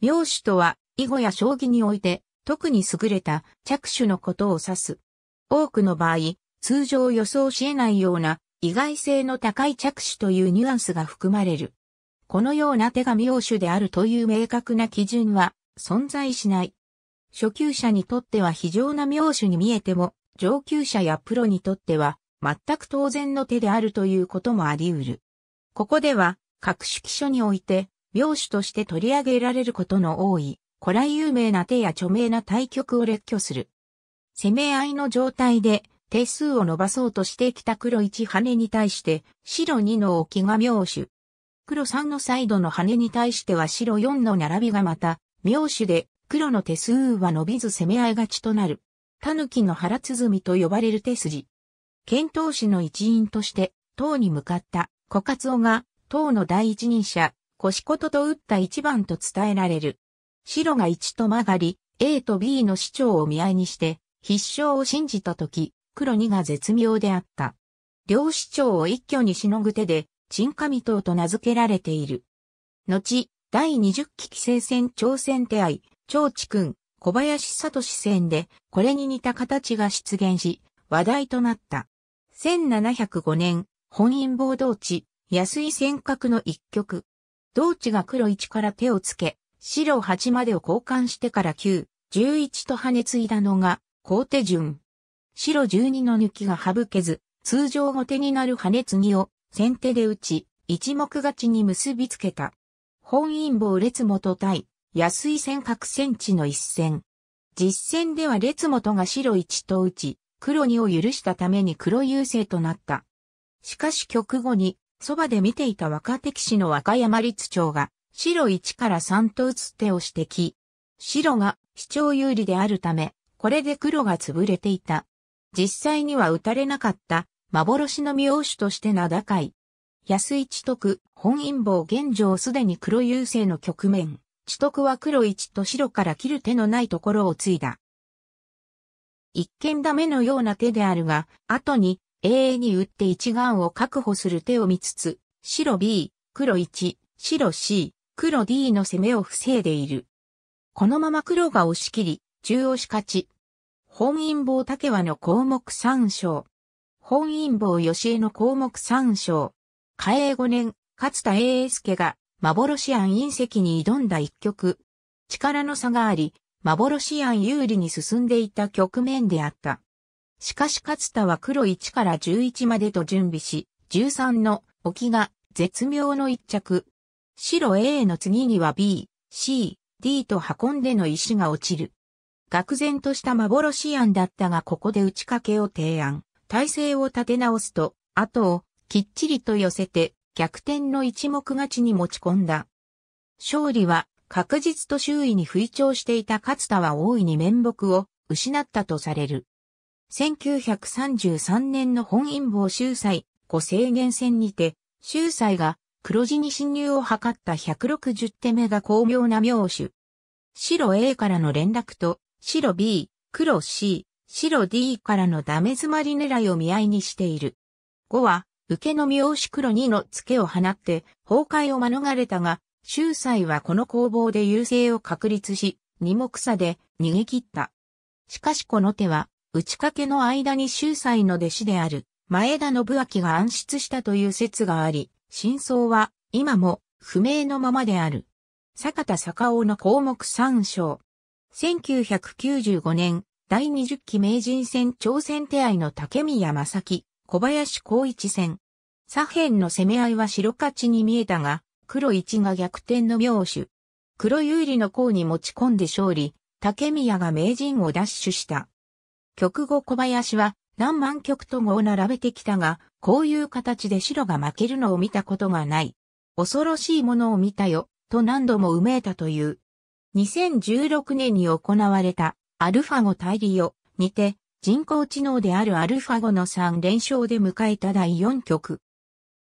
妙手とは、囲碁や将棋において、特に優れた着手のことを指す。多くの場合、通常予想し得ないような意外性の高い着手というニュアンスが含まれる。このような手が妙手であるという明確な基準は存在しない。初級者にとっては非常な妙手に見えても、上級者やプロにとっては全く当然の手であるということもあり得る。ここでは、各式書において、領手として取り上げられることの多い、古来有名な手や著名な対局を列挙する。攻め合いの状態で、手数を伸ばそうとしてきた黒1羽に対して、白2の置きが妙手。黒3のサイドの羽に対しては白4の並びがまた、妙手で、黒の手数は伸びず攻め合い勝ちとなる。狸の腹鼓と呼ばれる手筋。遣唐使の一員として、唐に向かった、小活尾が、唐の第一人者、腰琴と打った1番と伝えられる。白が1と曲がり、A と B の市長を見合いにして、必勝を信じたとき、黒2が絶妙であった。両市長を一挙にしのぐ手で、陳上党と名付けられている。後、第20期規制戦挑戦手合、長地君、小林里志戦で、これに似た形が出現し、話題となった。1705年、本因坊道地、安井尖閣の一局。同値が黒1から手をつけ、白8までを交換してから9、11と跳ね継いだのが、後手順。白12の抜きが省けず、通常後手になる跳ね継ぎを先手で打ち、一目勝ちに結びつけた。本因坊列元対安井戦各センチの一戦。実戦では列元が白1と打ち、黒2を許したために黒優勢となった。しかし局後にそばで見ていた若手騎士の若山律長が、白1から3と打つ手を指摘。白が主張有利であるため、これで黒が潰れていた。実際には打たれなかった幻の妙手として名高い。安一知徳、本因坊現状すでに黒優勢の局面。知徳は黒1と白から切る手のないところをついだ。一見ダメのような手であるが、後に A に打って一眼を確保する手を見つつ、白 B、黒1、白 C、黒 D の攻めを防いでいる。このまま黒が押し切り、中押し勝ち。本因坊竹和の項目3章、本因坊吉江の項目3章。嘉永5年、勝田英介が、幻庵隕石に挑んだ一曲。力の差があり、幻庵有利に進んでいた局面であった。しかし勝田は黒1から11までと準備し、13の置きが絶妙の一着。白 A の次には B、C、D と運んでの石が落ちる。愕然とした幻案だったがここで打ち掛けを提案。体勢を立て直すと、後をきっちりと寄せて逆転の一目勝ちに持ち込んだ。勝利は確実と周囲に吹聴していた勝田は大いに面目を失ったとされる。1933年の本因坊秀才、五制限戦にて、秀才が黒字に侵入を図った160手目が巧妙な妙手。白 A からの連絡と、白 B、黒 C、白 D からのダメ詰まり狙いを見合いにしている。5は、受けの妙手黒2の付けを放って崩壊を免れたが、秀才はこの攻防で優勢を確立し、二目差で逃げ切った。しかしこの手は打ち掛けの間に秀才の弟子である前田信明が暗出したという説があり、真相は今も不明のままである。坂田坂尾の項目参照。1995年、第20期名人戦挑戦手合の竹宮正樹、小林光一戦。左辺の攻め合いは白勝ちに見えたが、黒一が逆転の妙手。黒有利の項に持ち込んで勝利、竹宮が名人を奪取した。曲後小林は何万曲ともを並べてきたが、こういう形で白が負けるのを見たことがない。恐ろしいものを見たよ、と何度もうめいたという。2016年に行われたアルファ語対リオにて人工知能であるアルファ語の3連勝で迎えた第4局。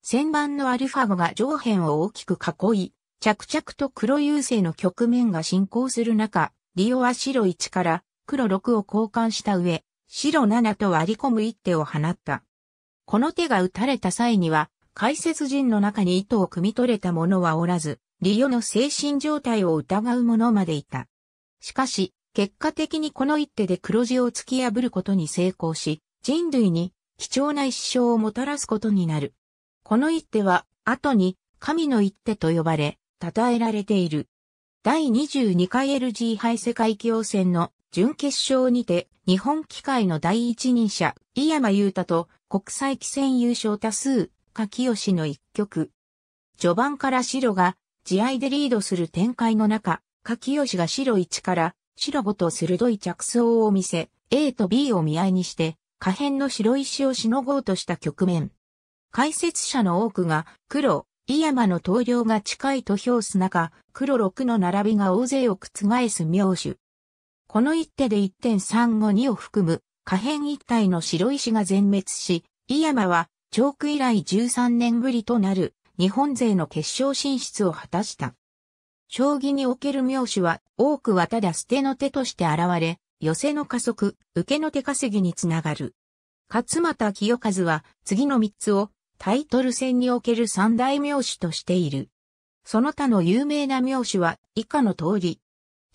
旋盤のアルファ語が上辺を大きく囲い、着々と黒優勢の局面が進行する中、リオは白1から黒6を交換した上、白7と割り込む一手を放った。この手が打たれた際には、解説陣の中に糸を汲み取れた者はおらず、リオの精神状態を疑う者までいた。しかし、結果的にこの一手で黒字を突き破ることに成功し、人類に貴重な一生をもたらすことになる。この一手は、後に、神の一手と呼ばれ、称えられている。第22回 LG 杯世界競戦の準決勝にて、日本機械の第一人者、井山優太と国際棋戦優勝多数、柿吉の一局。序盤から白が、地合でリードする展開の中、柿吉が白1から、白5と鋭い着想を見せ、A と B を見合いにして、可変の白石をしのごうとした局面。解説者の多くが、黒、井山の投了が近いと評す中、黒6の並びが大勢を覆す妙手。この一手で1.352を含む可変一体の白石が全滅し、井山は、チョーク以来13年ぶりとなる日本勢の決勝進出を果たした。将棋における名手は多くはただ捨ての手として現れ、寄せの加速、受けの手稼ぎにつながる。勝又清和は次の3つをタイトル戦における三大名手としている。その他の有名な名手は以下の通り、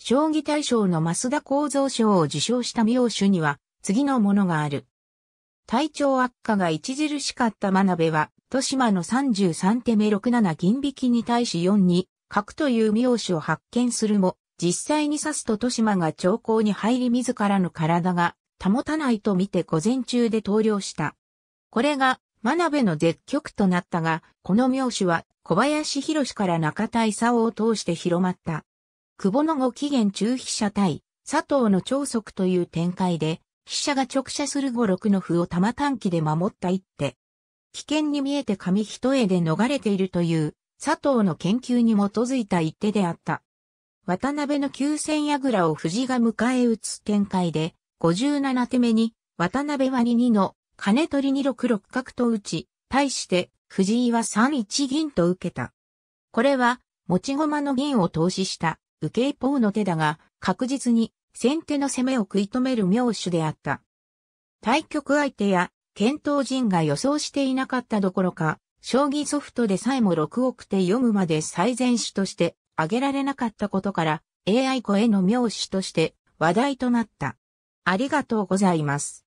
将棋大賞の増田幸三賞を受賞した名手には、次のものがある。体調悪化が著しかった真鍋は、豊島の33手目6 7銀引きに対し4に、角という名手を発見するも、実際に指すと豊島が長考に入り自らの体が保たないと見て午前中で投了した。これが、真鍋の絶局となったが、この名手は小林博から中田勲を通して広まった。久保のご期限中飛車対、佐藤の超速という展開で、飛車が直射する五六の歩を玉短期で守った一手。危険に見えて紙一重で逃れているという、佐藤の研究に基づいた一手であった。渡辺の急戦矢倉を藤が迎え撃つ展開で、五十七手目に、渡辺割二の、金取り二六六角と打ち、対して、藤井は三一銀と受けた。これは、持ち駒の銀を投資した、受け一方の手だが、確実に先手の攻めを食い止める妙手であった。対局相手や、検討陣が予想していなかったどころか、将棋ソフトでさえも6億手読むまで最善手として挙げられなかったことから、AI 子への妙手として話題となった。ありがとうございます。